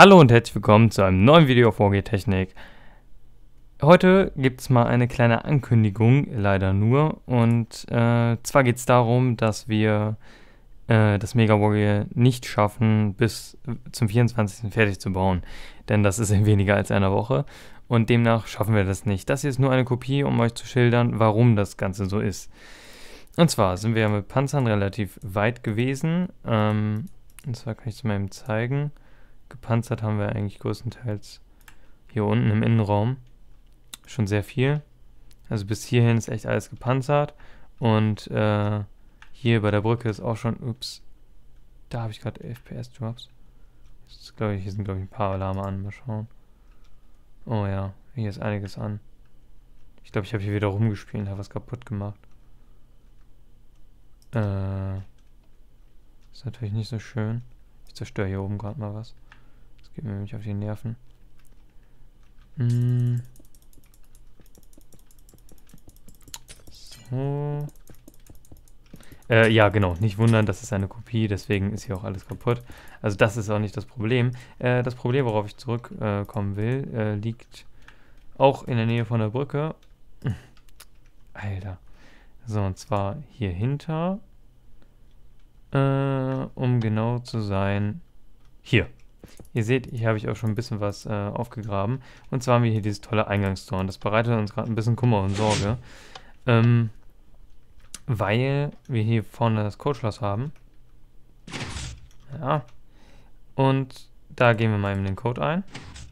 Hallo und herzlich willkommen zu einem neuen Video auf VG Technik. Heute gibt es mal eine kleine Ankündigung, leider nur. Und äh, zwar geht es darum, dass wir äh, das Mega Warrior nicht schaffen, bis zum 24. fertig zu bauen. Denn das ist in weniger als einer Woche. Und demnach schaffen wir das nicht. Das hier ist nur eine Kopie, um euch zu schildern, warum das Ganze so ist. Und zwar sind wir mit Panzern relativ weit gewesen. Ähm, und zwar kann ich es mal eben zeigen gepanzert haben wir eigentlich größtenteils hier unten im Innenraum schon sehr viel. Also bis hierhin ist echt alles gepanzert und äh, hier bei der Brücke ist auch schon, ups, da habe ich gerade FPS Drops. Jetzt, glaub ich, hier sind glaube ich ein paar Alarme an, mal schauen. Oh ja, hier ist einiges an. Ich glaube, ich habe hier wieder rumgespielt, und habe was kaputt gemacht. Äh, ist natürlich nicht so schön. Ich zerstöre hier oben gerade mal was. Geht mir nämlich auf die Nerven. Hm. So. Äh, ja, genau. Nicht wundern, das ist eine Kopie, deswegen ist hier auch alles kaputt. Also das ist auch nicht das Problem. Äh, das Problem, worauf ich zurückkommen äh, will, äh, liegt auch in der Nähe von der Brücke. Alter. So, und zwar hier hinter. Äh, um genau zu sein, hier. Ihr seht, hier habe ich auch schon ein bisschen was äh, aufgegraben. Und zwar haben wir hier dieses tolle Eingangstor. Und das bereitet uns gerade ein bisschen Kummer und Sorge. Ähm, weil wir hier vorne das Codeschloss haben. Ja. Und da gehen wir mal eben den Code ein.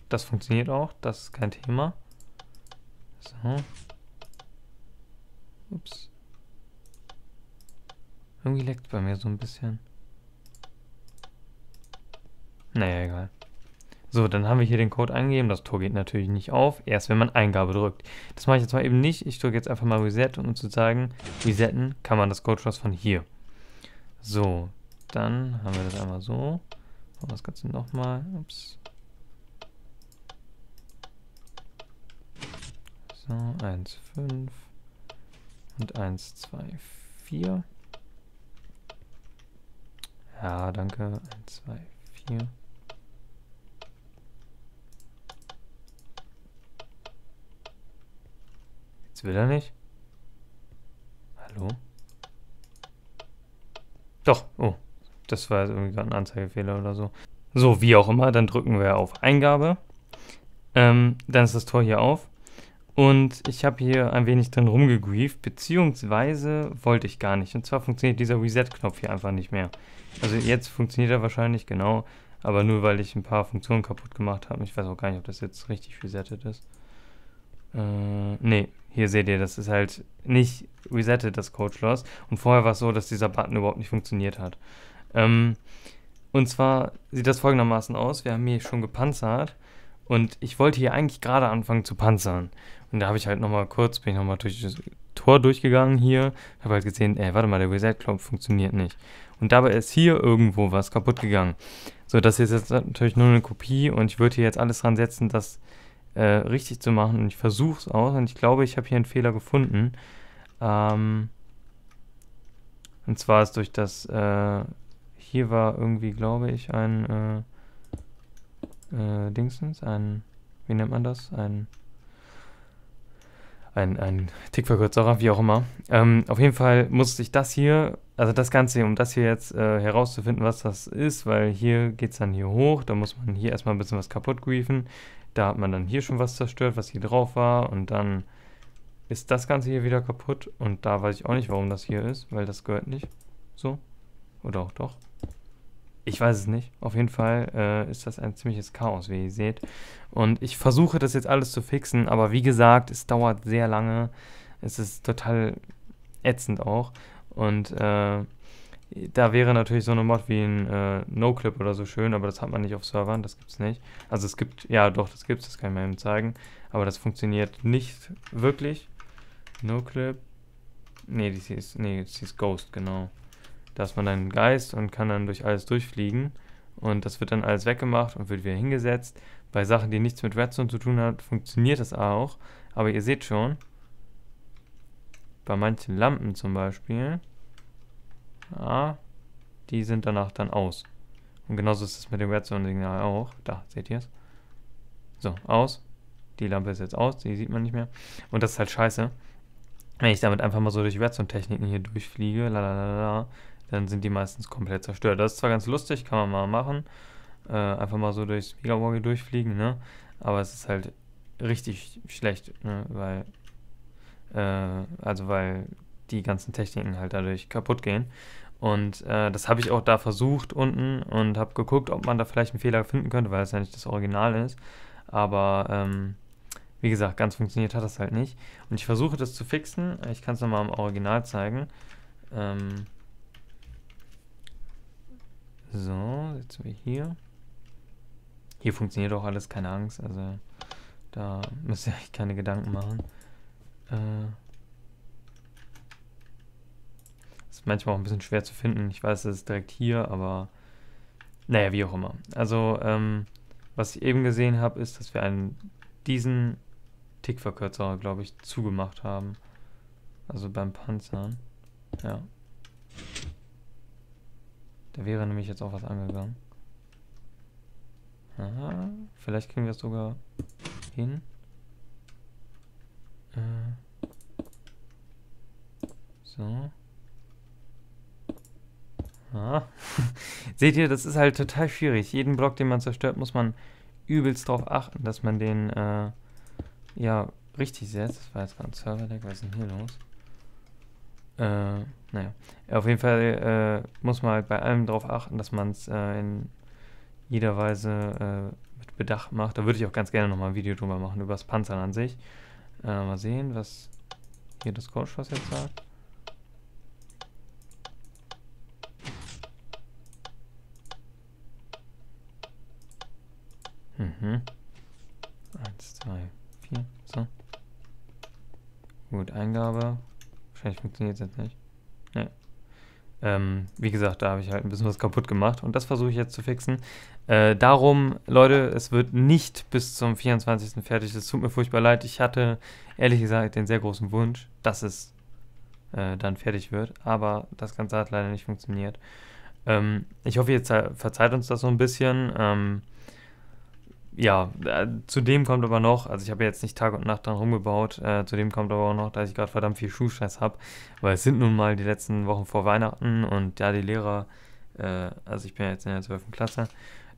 Das funktioniert auch, das ist kein Thema. So. Ups. Irgendwie leckt bei mir so ein bisschen. Naja, egal. So, dann haben wir hier den Code eingegeben. Das Tor geht natürlich nicht auf, erst wenn man Eingabe drückt. Das mache ich jetzt mal eben nicht. Ich drücke jetzt einfach mal Reset, um zu zeigen, resetten kann man das Code Trust von hier. So, dann haben wir das einmal so. Machen wir das Ganze nochmal. Ups. So, 1, 5 und 1, 2, 4. Ja, danke. 1, 2, 4. Jetzt will er nicht. Hallo? Doch, oh. Das war irgendwie gerade ein Anzeigefehler oder so. So, wie auch immer, dann drücken wir auf Eingabe. Ähm, dann ist das Tor hier auf. Und ich habe hier ein wenig drin rumgegrieft, beziehungsweise wollte ich gar nicht. Und zwar funktioniert dieser Reset-Knopf hier einfach nicht mehr. Also jetzt funktioniert er wahrscheinlich, genau. Aber nur, weil ich ein paar Funktionen kaputt gemacht habe. Ich weiß auch gar nicht, ob das jetzt richtig resettet ist. Äh, nee, hier seht ihr, das ist halt nicht resettet, das Code Schloss. Und vorher war es so, dass dieser Button überhaupt nicht funktioniert hat. Ähm, und zwar sieht das folgendermaßen aus. Wir haben hier schon gepanzert und ich wollte hier eigentlich gerade anfangen zu panzern. Und da habe ich halt nochmal kurz, bin ich nochmal durch das Tor durchgegangen hier, habe halt gesehen, ey, warte mal, der Reset-Knopf funktioniert nicht. Und dabei ist hier irgendwo was kaputt gegangen. So, das ist jetzt natürlich nur eine Kopie und ich würde hier jetzt alles dran setzen, dass äh, richtig zu machen. Und ich versuche es auch. Und ich glaube, ich habe hier einen Fehler gefunden. Ähm, und zwar ist durch das... Äh, hier war irgendwie, glaube ich, ein... Äh, äh Dingsens, ein... Wie nennt man das? Ein... Ein, ein Tickverkürzerer, wie auch immer. Ähm, auf jeden Fall musste ich das hier also das Ganze, um das hier jetzt äh, herauszufinden, was das ist, weil hier geht es dann hier hoch, da muss man hier erstmal ein bisschen was kaputt griefen. Da hat man dann hier schon was zerstört, was hier drauf war und dann ist das Ganze hier wieder kaputt und da weiß ich auch nicht, warum das hier ist, weil das gehört nicht. So. Oder auch doch. Ich weiß es nicht. Auf jeden Fall äh, ist das ein ziemliches Chaos, wie ihr seht. Und ich versuche das jetzt alles zu fixen, aber wie gesagt, es dauert sehr lange. Es ist total ätzend auch. Und äh, da wäre natürlich so eine Mod wie ein äh, no oder so schön, aber das hat man nicht auf Servern, das gibt's nicht. Also es gibt, ja doch, das gibt's, das kann ich mal eben zeigen, aber das funktioniert nicht wirklich. Noclip. clip nee, das hieß, nee, das hieß Ghost, genau. Da ist man dann Geist und kann dann durch alles durchfliegen und das wird dann alles weggemacht und wird wieder hingesetzt. Bei Sachen, die nichts mit Redstone zu tun hat, funktioniert das auch, aber ihr seht schon, bei manchen Lampen zum Beispiel, ja, die sind danach dann aus. Und genauso ist es mit dem Redstone-Signal auch. Da, seht ihr es? So, aus. Die Lampe ist jetzt aus, die sieht man nicht mehr. Und das ist halt scheiße. Wenn ich damit einfach mal so durch Redstone-Techniken hier durchfliege, lalalala, dann sind die meistens komplett zerstört. Das ist zwar ganz lustig, kann man mal machen. Äh, einfach mal so durchs Megawoggy durchfliegen, ne? Aber es ist halt richtig schlecht, ne? Weil äh, also weil die ganzen Techniken halt dadurch kaputt gehen. Und äh, das habe ich auch da versucht unten und habe geguckt, ob man da vielleicht einen Fehler finden könnte, weil es ja nicht das Original ist. Aber ähm, wie gesagt, ganz funktioniert hat das halt nicht. Und ich versuche das zu fixen. Ich kann es nochmal im Original zeigen. Ähm so, setzen wir hier. Hier funktioniert auch alles, keine Angst. Also da müsst ihr euch keine Gedanken machen. Äh, ist manchmal auch ein bisschen schwer zu finden. Ich weiß, es ist direkt hier, aber naja, wie auch immer. Also, ähm, was ich eben gesehen habe, ist, dass wir einen, diesen Tickverkürzer, glaube ich, zugemacht haben. Also beim Panzern. Ja. Da wäre nämlich jetzt auch was angegangen. Aha, vielleicht kriegen wir es sogar hin. So. Ja. Ah. Seht ihr, das ist halt total schwierig. Jeden Block, den man zerstört, muss man übelst darauf achten, dass man den äh, ja richtig setzt. Das war jetzt gerade ein Server-Deck, was ist denn hier los? Äh, naja. Auf jeden Fall äh, muss man halt bei allem darauf achten, dass man es äh, in jeder Weise äh, mit Bedacht macht. Da würde ich auch ganz gerne nochmal ein Video drüber machen, über das Panzern an sich. Äh, mal sehen, was hier das Coach was jetzt sagt. Mhm. Eins, zwei, vier. So. Gut, Eingabe. Wahrscheinlich funktioniert es jetzt nicht. Ähm, wie gesagt, da habe ich halt ein bisschen was kaputt gemacht und das versuche ich jetzt zu fixen. Äh, darum, Leute, es wird nicht bis zum 24. fertig. Es tut mir furchtbar leid. Ich hatte ehrlich gesagt den sehr großen Wunsch, dass es äh, dann fertig wird, aber das Ganze hat leider nicht funktioniert. Ähm, ich hoffe, ihr verzeiht uns das so ein bisschen. Ähm, ja, äh, zudem kommt aber noch, also ich habe ja jetzt nicht Tag und Nacht dran rumgebaut, äh, zudem kommt aber auch noch, dass ich gerade verdammt viel Schulstress habe, weil es sind nun mal die letzten Wochen vor Weihnachten und ja, die Lehrer, äh, also ich bin ja jetzt in der 12. Klasse,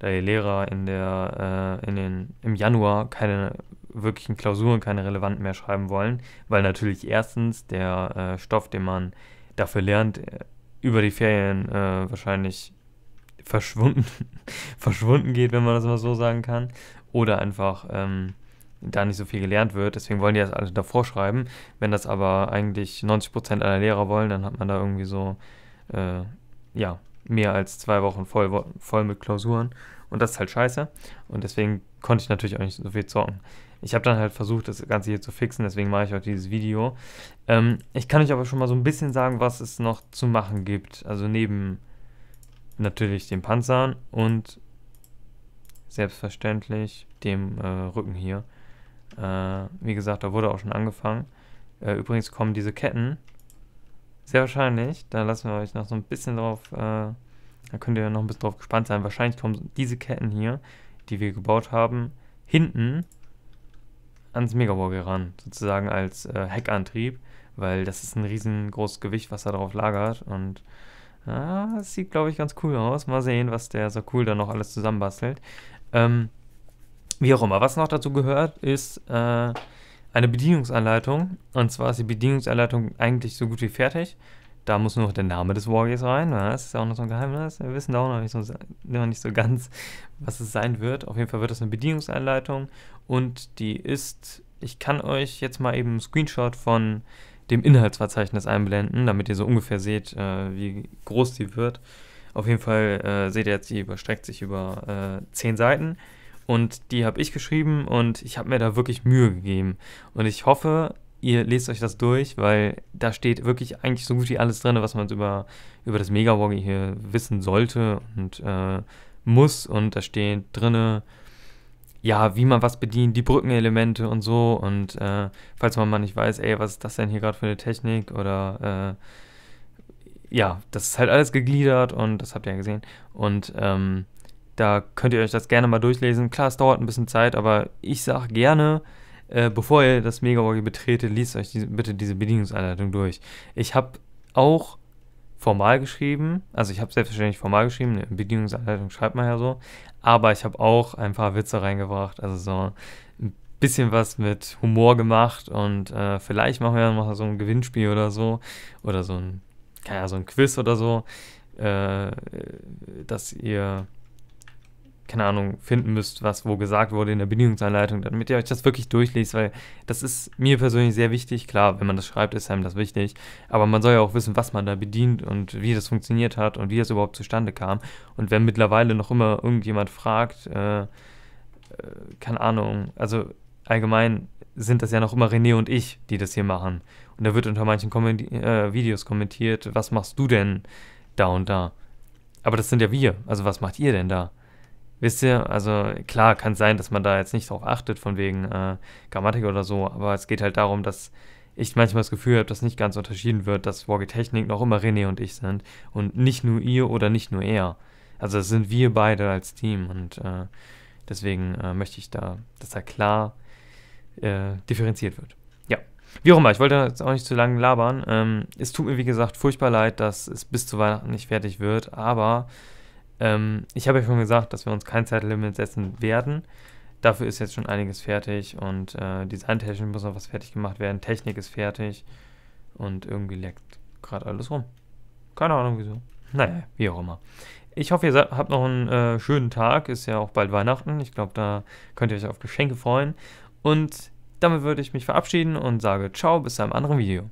da die Lehrer in der, äh, in den, im Januar keine wirklichen Klausuren, keine relevanten mehr schreiben wollen, weil natürlich erstens der äh, Stoff, den man dafür lernt, äh, über die Ferien wahrscheinlich verschwunden, verschwunden geht, wenn man das mal so sagen kann. Oder einfach ähm, da nicht so viel gelernt wird. Deswegen wollen die das alles davor schreiben. Wenn das aber eigentlich 90% aller Lehrer wollen, dann hat man da irgendwie so, äh, ja, mehr als zwei Wochen voll, voll mit Klausuren. Und das ist halt scheiße. Und deswegen konnte ich natürlich auch nicht so viel zocken. Ich habe dann halt versucht, das Ganze hier zu fixen, deswegen mache ich auch dieses Video. Ähm, ich kann euch aber schon mal so ein bisschen sagen, was es noch zu machen gibt. Also neben natürlich den Panzern und selbstverständlich dem äh, Rücken hier. Äh, wie gesagt, da wurde auch schon angefangen. Äh, übrigens kommen diese Ketten sehr wahrscheinlich, da lassen wir euch noch so ein bisschen drauf, äh, da könnt ihr noch ein bisschen drauf gespannt sein. Wahrscheinlich kommen diese Ketten hier, die wir gebaut haben, hinten ans Megawoggle ran, sozusagen als äh, Heckantrieb, weil das ist ein riesengroßes Gewicht, was da drauf lagert und Ah, das sieht, glaube ich, ganz cool aus. Mal sehen, was der so cool da noch alles zusammenbastelt. Ähm, wie auch immer. Was noch dazu gehört, ist äh, eine Bedienungsanleitung. Und zwar ist die Bedienungsanleitung eigentlich so gut wie fertig. Da muss nur noch der Name des Wargames rein. Ne? Das ist ja auch noch so ein Geheimnis. Wir wissen da auch noch nicht so, noch nicht so ganz, was es sein wird. Auf jeden Fall wird das eine Bedienungsanleitung. Und die ist, ich kann euch jetzt mal eben einen Screenshot von dem Inhaltsverzeichnis einblenden, damit ihr so ungefähr seht, äh, wie groß die wird. Auf jeden Fall äh, seht ihr jetzt, die überstreckt sich über äh, 10 Seiten. Und die habe ich geschrieben und ich habe mir da wirklich Mühe gegeben. Und ich hoffe, ihr lest euch das durch, weil da steht wirklich eigentlich so gut wie alles drin, was man über, über das Megawoggy hier wissen sollte und äh, muss. Und da steht drinne, ja, wie man was bedient, die Brückenelemente und so. Und äh, falls man mal nicht weiß, ey, was ist das denn hier gerade für eine Technik oder äh, ja, das ist halt alles gegliedert und das habt ihr ja gesehen. Und ähm, da könnt ihr euch das gerne mal durchlesen. Klar, es dauert ein bisschen Zeit, aber ich sag gerne, äh, bevor ihr das Mega-Orgie betretet, liest euch diese, bitte diese Bedienungsanleitung durch. Ich habe auch formal geschrieben. Also ich habe selbstverständlich formal geschrieben, eine Bedienungsanleitung schreibt man ja so. Aber ich habe auch ein paar Witze reingebracht, also so ein bisschen was mit Humor gemacht und äh, vielleicht machen wir ja noch so ein Gewinnspiel oder so oder so ein, keine Ahnung, so ein Quiz oder so, äh, dass ihr keine Ahnung, finden müsst, was wo gesagt wurde in der Bedienungsanleitung, damit ihr euch das wirklich durchliest, weil das ist mir persönlich sehr wichtig. Klar, wenn man das schreibt, ist einem das wichtig, aber man soll ja auch wissen, was man da bedient und wie das funktioniert hat und wie das überhaupt zustande kam. Und wenn mittlerweile noch immer irgendjemand fragt, äh, äh keine Ahnung, also allgemein sind das ja noch immer René und ich, die das hier machen. Und da wird unter manchen Komment äh, Videos kommentiert, was machst du denn da und da? Aber das sind ja wir, also was macht ihr denn da? Wisst ihr, also klar kann sein, dass man da jetzt nicht drauf achtet, von wegen äh, Grammatik oder so, aber es geht halt darum, dass ich manchmal das Gefühl habe, dass nicht ganz unterschieden wird, dass Wogi Technik noch immer René und ich sind und nicht nur ihr oder nicht nur er. Also es sind wir beide als Team und äh, deswegen äh, möchte ich da, dass da klar äh, differenziert wird. Ja, wie auch immer, ich wollte jetzt auch nicht zu lange labern. Ähm, es tut mir, wie gesagt, furchtbar leid, dass es bis zu Weihnachten nicht fertig wird, aber ähm, ich habe ja schon gesagt, dass wir uns kein Zeitlimit setzen werden. Dafür ist jetzt schon einiges fertig und äh, designtechnisch muss noch was fertig gemacht werden. Technik ist fertig und irgendwie leckt gerade alles rum. Keine Ahnung wieso. Naja, wie auch immer. Ich hoffe, ihr habt noch einen äh, schönen Tag. Ist ja auch bald Weihnachten. Ich glaube, da könnt ihr euch auf Geschenke freuen. Und damit würde ich mich verabschieden und sage ciao, bis zu einem anderen Video.